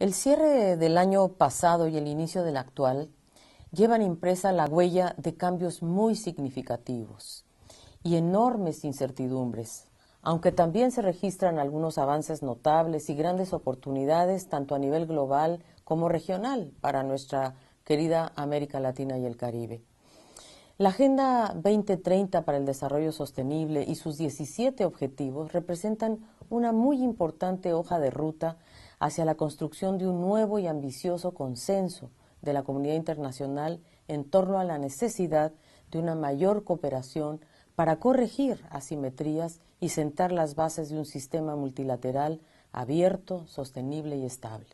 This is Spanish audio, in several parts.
El cierre del año pasado y el inicio del actual llevan impresa la huella de cambios muy significativos y enormes incertidumbres, aunque también se registran algunos avances notables y grandes oportunidades tanto a nivel global como regional para nuestra querida América Latina y el Caribe. La Agenda 2030 para el Desarrollo Sostenible y sus 17 objetivos representan una muy importante hoja de ruta hacia la construcción de un nuevo y ambicioso consenso de la comunidad internacional en torno a la necesidad de una mayor cooperación para corregir asimetrías y sentar las bases de un sistema multilateral abierto, sostenible y estable.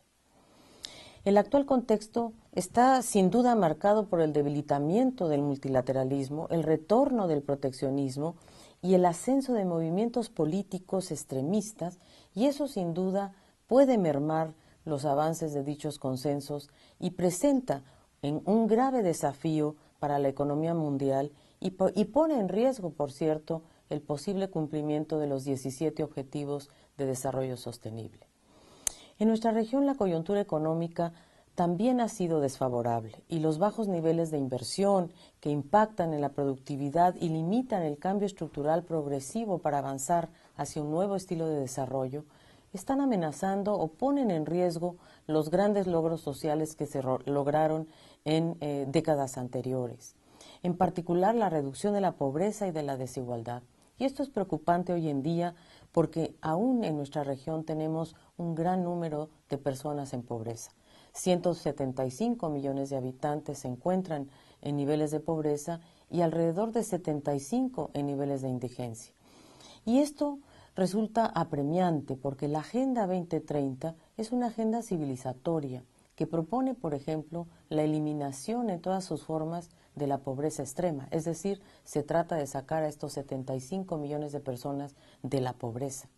El actual contexto está sin duda marcado por el debilitamiento del multilateralismo, el retorno del proteccionismo y el ascenso de movimientos políticos extremistas, y eso sin duda puede mermar los avances de dichos consensos y presenta un grave desafío para la economía mundial y, y, pone en riesgo, por cierto, el posible cumplimiento de los 17 Objetivos de Desarrollo Sostenible. En nuestra región la coyuntura económica también ha sido desfavorable y los bajos niveles de inversión que impactan en la productividad y limitan el cambio estructural progresivo para avanzar hacia un nuevo estilo de desarrollo están amenazando o ponen en riesgo los grandes logros sociales que se lograron en eh, décadas anteriores, en particular la reducción de la pobreza y de la desigualdad. Y esto es preocupante hoy en día porque aún en nuestra región tenemos un gran número de personas en pobreza. 175 millones de habitantes se encuentran en niveles de pobreza y alrededor de 75 en niveles de indigencia. Y esto resulta apremiante porque la Agenda 2030 es una agenda civilizatoria que propone, por ejemplo, la eliminación en todas sus formas de la pobreza extrema, es decir, se trata de sacar a estos 75 millones de personas de la pobreza.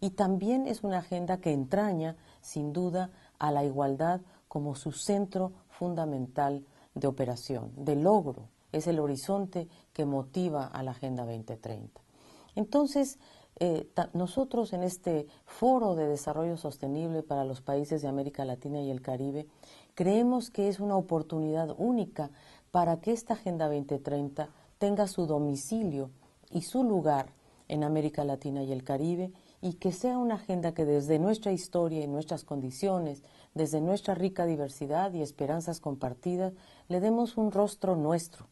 Y también es una agenda que entraña, sin duda, a la igualdad como su centro fundamental de operación, de logro. Es el horizonte que motiva a la Agenda 2030. Entonces, eh, nosotros en este foro de desarrollo sostenible para los países de América Latina y el Caribe, creemos que es una oportunidad única para que esta Agenda 2030 tenga su domicilio y su lugar en América Latina y el Caribe y que sea una agenda que desde nuestra historia y nuestras condiciones, desde nuestra rica diversidad y esperanzas compartidas, le demos un rostro nuestro,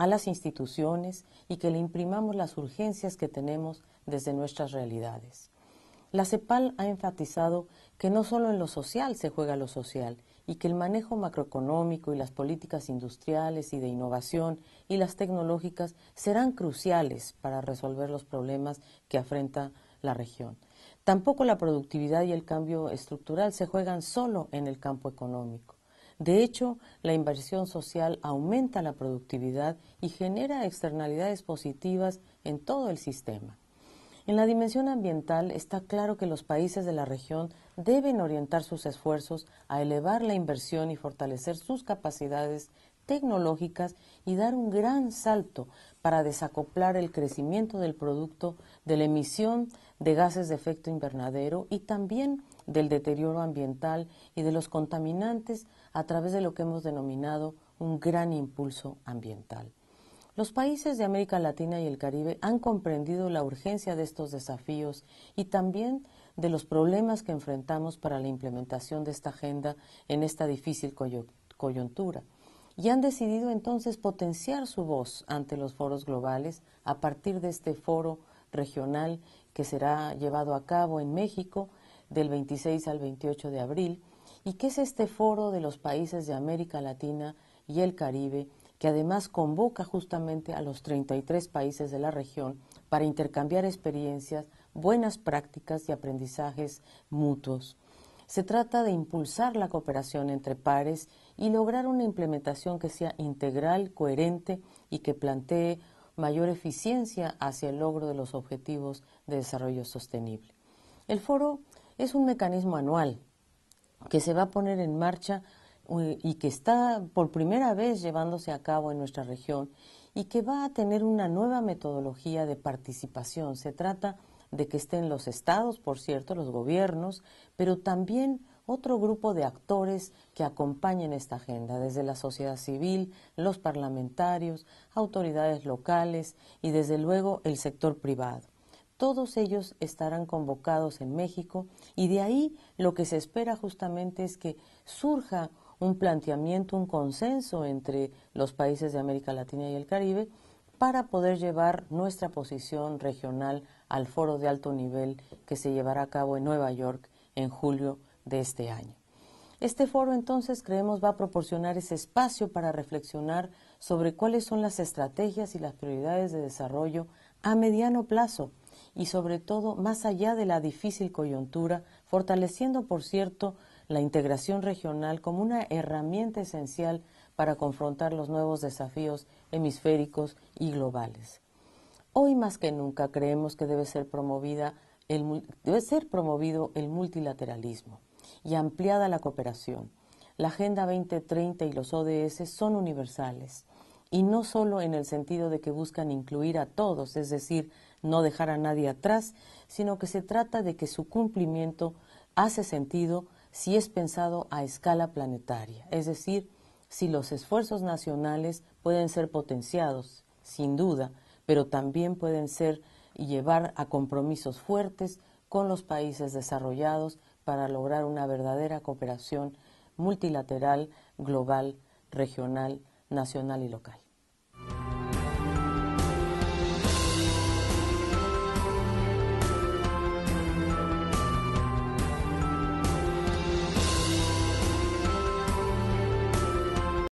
a las instituciones y que le imprimamos las urgencias que tenemos desde nuestras realidades. La CEPAL ha enfatizado que no solo en lo social se juega lo social y que el manejo macroeconómico y las políticas industriales y de innovación y las tecnológicas serán cruciales para resolver los problemas que afrenta la región. Tampoco la productividad y el cambio estructural se juegan solo en el campo económico. De hecho, la inversión social aumenta la productividad y genera externalidades positivas en todo el sistema. En la dimensión ambiental está claro que los países de la región deben orientar sus esfuerzos a elevar la inversión y fortalecer sus capacidades tecnológicas y dar un gran salto para desacoplar el crecimiento del producto de la emisión de gases de efecto invernadero y también del deterioro ambiental y de los contaminantes a través de lo que hemos denominado un gran impulso ambiental. Los países de América Latina y el Caribe han comprendido la urgencia de estos desafíos y también de los problemas que enfrentamos para la implementación de esta agenda en esta difícil coyuntura y han decidido entonces potenciar su voz ante los foros globales a partir de este foro regional que será llevado a cabo en México del 26 al 28 de abril, y que es este foro de los países de América Latina y el Caribe, que además convoca justamente a los 33 países de la región para intercambiar experiencias, buenas prácticas y aprendizajes mutuos. Se trata de impulsar la cooperación entre pares y lograr una implementación que sea integral, coherente y que plantee mayor eficiencia hacia el logro de los objetivos de desarrollo sostenible. El foro es un mecanismo anual que se va a poner en marcha eh, y que está por primera vez llevándose a cabo en nuestra región y que va a tener una nueva metodología de participación. Se trata de que estén los estados, por cierto, los gobiernos, pero también otro grupo de actores que acompañen esta agenda, desde la sociedad civil, los parlamentarios, autoridades locales y desde luego el sector privado. Todos ellos estarán convocados en México y de ahí lo que se espera justamente es que surja un planteamiento, un consenso entre los países de América Latina y el Caribe para poder llevar nuestra posición regional al foro de alto nivel que se llevará a cabo en Nueva York en julio de este año. Este foro entonces creemos va a proporcionar ese espacio para reflexionar sobre cuáles son las estrategias y las prioridades de desarrollo a mediano plazo y sobre todo más allá de la difícil coyuntura, fortaleciendo, por cierto, la integración regional como una herramienta esencial para confrontar los nuevos desafíos hemisféricos y globales. Hoy más que nunca creemos que debe ser, promovida debe ser promovido el multilateralismo y ampliada la cooperación. La Agenda 2030 y los ODS son universales y no solo en el sentido de que buscan incluir a todos, es decir, no dejar a nadie atrás, sino que se trata de que su cumplimiento hace sentido si es pensado a escala planetaria, es decir, si los esfuerzos nacionales pueden ser potenciados, sin duda, pero también pueden ser y llevar a compromisos fuertes con los países desarrollados para lograr una verdadera cooperación multilateral, global, regional, nacional y local.